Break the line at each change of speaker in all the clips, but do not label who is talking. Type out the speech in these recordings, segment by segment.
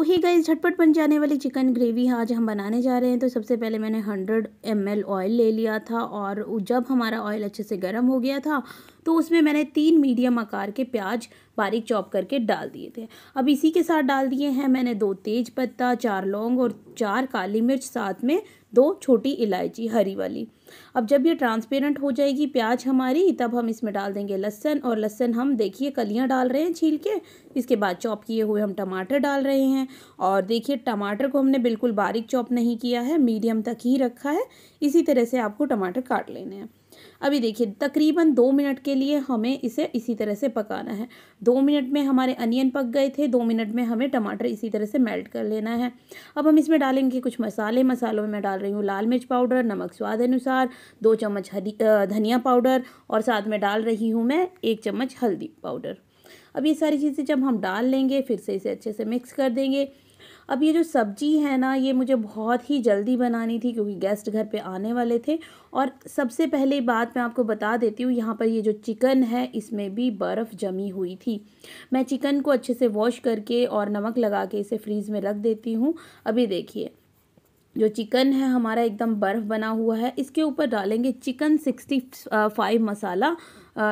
तो ही गई झटपट बन जाने वाली चिकन ग्रेवी आज हम बनाने जा रहे हैं तो सबसे पहले मैंने 100 एम ऑयल ले लिया था और जब हमारा ऑयल अच्छे से गर्म हो गया था तो उसमें मैंने तीन मीडियम आकार के प्याज बारीक चॉप करके डाल दिए थे अब इसी के साथ डाल दिए हैं मैंने दो तेज पत्ता चार लौंग और चार काली मिर्च साथ में दो छोटी इलायची हरी वाली अब जब ये ट्रांसपेरेंट हो जाएगी प्याज हमारी तब हम इसमें डाल देंगे लहसन और लहसन हम देखिए कलियाँ डाल रहे हैं छील के इसके बाद चॉप किए हुए हम टमाटर डाल रहे हैं और देखिए टमाटर को हमने बिल्कुल बारीक चॉप नहीं किया है मीडियम तक ही रखा है इसी तरह से आपको टमाटर काट लेने हैं अभी देखिए तकरीबन दो मिनट के लिए हमें इसे इसी तरह से पकाना है दो मिनट में हमारे अनियन पक गए थे दो मिनट में हमें टमाटर इसी तरह से मेल्ट कर लेना है अब हम इसमें डालेंगे कुछ मसाले मसालों में मैं डाल रही हूँ लाल मिर्च पाउडर नमक स्वाद अनुसार दो चम्मच हरी धनिया पाउडर और साथ में डाल रही हूँ मैं एक चम्मच हल्दी पाउडर अब ये सारी चीज़ें जब हम डाल लेंगे फिर से इसे अच्छे से मिक्स कर देंगे अब ये जो सब्जी है ना ये मुझे बहुत ही जल्दी बनानी थी क्योंकि गेस्ट घर पे आने वाले थे और सबसे पहले बात मैं आपको बता देती हूँ यहाँ पर ये जो चिकन है इसमें भी बर्फ़ जमी हुई थी मैं चिकन को अच्छे से वॉश करके और नमक लगा के इसे फ्रीज़ में रख देती हूँ अभी देखिए जो चिकन है हमारा एकदम बर्फ़ बना हुआ है इसके ऊपर डालेंगे चिकन सिक्सटी फाइव मसाला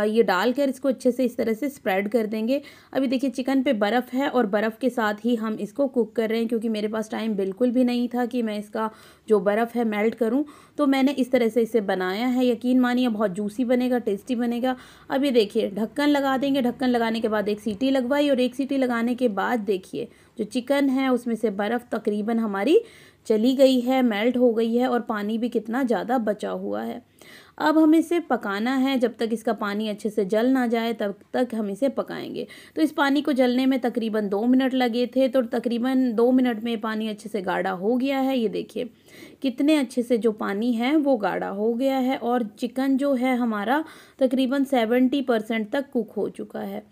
ये डालकर इसको अच्छे से इस तरह से स्प्रेड कर देंगे अभी देखिए चिकन पे बर्फ़ है और बर्फ़ के साथ ही हम इसको कुक कर रहे हैं क्योंकि मेरे पास टाइम बिल्कुल भी नहीं था कि मैं इसका जो बर्फ़ है मेल्ट करूं तो मैंने इस तरह से इसे बनाया है यकीन मानिए बहुत जूसी बनेगा टेस्टी बनेगा अभी देखिए ढक्कन लगा देंगे ढक्कन लगाने के बाद एक सीटी लगवाई और एक सीटी लगाने के बाद देखिए जो चिकन है उसमें से बर्फ़ तकरीबन हमारी चली गई है मेल्ट हो गई है और पानी भी कितना ज़्यादा बचा हुआ है अब हम इसे पकाना है जब तक इसका पानी अच्छे से जल ना जाए तब तक हम इसे पकाएंगे तो इस पानी को जलने में तकरीबन दो मिनट लगे थे तो तकरीबन दो मिनट में पानी अच्छे से गाढ़ा हो गया है ये देखिए कितने अच्छे से जो पानी है वो गाढ़ा हो गया है और चिकन जो है हमारा तकरीबन सेवेंटी परसेंट तक कुक हो चुका है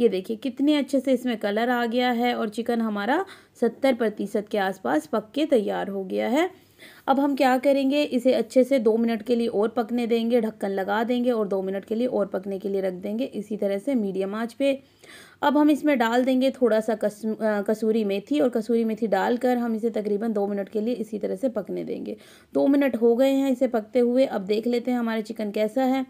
ये देखिए कितने अच्छे से इसमें कलर आ गया है और चिकन हमारा सत्तर प्रतिशत के आसपास पक के तैयार हो गया है अब हम क्या करेंगे इसे अच्छे से दो मिनट के लिए और पकने देंगे ढक्कन लगा देंगे और दो मिनट के लिए और पकने के लिए रख देंगे इसी तरह से मीडियम आँच पे अब हम इसमें डाल देंगे थोड़ा सा कस कसूरी मेथी और कसूरी मेथी डालकर हम इसे तकरीबन दो मिनट के लिए इसी तरह से पकने देंगे दो मिनट हो गए हैं इसे पकते हुए अब देख लेते हैं हमारा चिकन कैसा है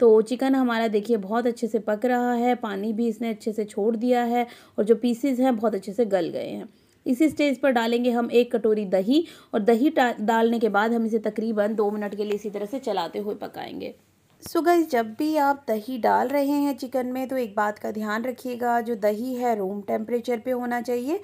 तो चिकन हमारा देखिए बहुत अच्छे से पक रहा है पानी भी इसने अच्छे से छोड़ दिया है और जो पीसीज हैं बहुत अच्छे से गल गए हैं इसी स्टेज पर डालेंगे हम एक कटोरी दही और दही डालने के बाद हम इसे तकरीबन दो मिनट के लिए इसी तरह से चलाते हुए पकाएंगे सो so गई जब भी आप दही डाल रहे हैं चिकन में तो एक बात का ध्यान रखिएगा जो दही है रूम टेम्परेचर पे होना चाहिए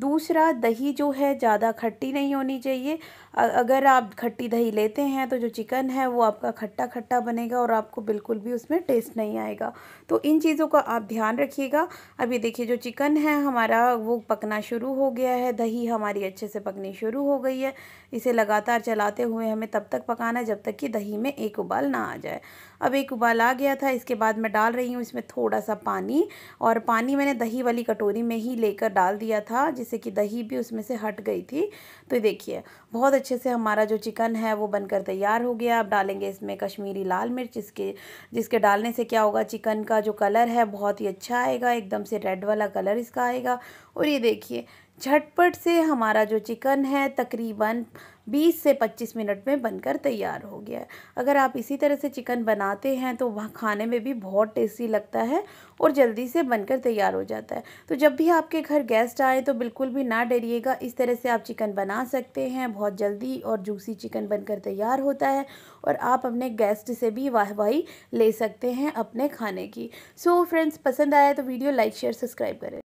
दूसरा दही जो है ज़्यादा खट्टी नहीं होनी चाहिए अगर आप खट्टी दही लेते हैं तो जो चिकन है वो आपका खट्टा खट्टा बनेगा और आपको बिल्कुल भी उसमें टेस्ट नहीं आएगा तो इन चीज़ों का आप ध्यान रखिएगा अभी देखिए जो चिकन है हमारा वो पकना शुरू हो गया है दही हमारी अच्छे से पकनी शुरू हो गई है इसे लगातार चलाते हुए हमें तब तक पकाना है जब तक कि दही में एक उबाल ना आ जाए अब एक उबाल आ गया था इसके बाद मैं डाल रही हूँ इसमें थोड़ा सा पानी और पानी मैंने दही वाली कटोरी में ही लेकर डाल दिया था जिस जैसे कि दही भी उसमें से हट गई थी तो देखिए बहुत अच्छे से हमारा जो चिकन है वो बनकर तैयार हो गया अब डालेंगे इसमें कश्मीरी लाल मिर्च इसके जिसके डालने से क्या होगा चिकन का जो कलर है बहुत ही अच्छा आएगा एकदम से रेड वाला कलर इसका आएगा और ये देखिए झटपट से हमारा जो चिकन है तकरीबन 20 से 25 मिनट में बनकर तैयार हो गया है अगर आप इसी तरह से चिकन बनाते हैं तो वह खाने में भी बहुत टेस्टी लगता है और जल्दी से बनकर तैयार हो जाता है तो जब भी आपके घर गेस्ट आए तो बिल्कुल भी ना डरिएगा इस तरह से आप चिकन बना सकते हैं बहुत जल्दी और जूसी चिकन बनकर तैयार होता है और आप अपने गेस्ट से भी वाहवाही ले सकते हैं अपने खाने की सो so, फ्रेंड्स पसंद आया तो वीडियो लाइक शेयर सब्सक्राइब करें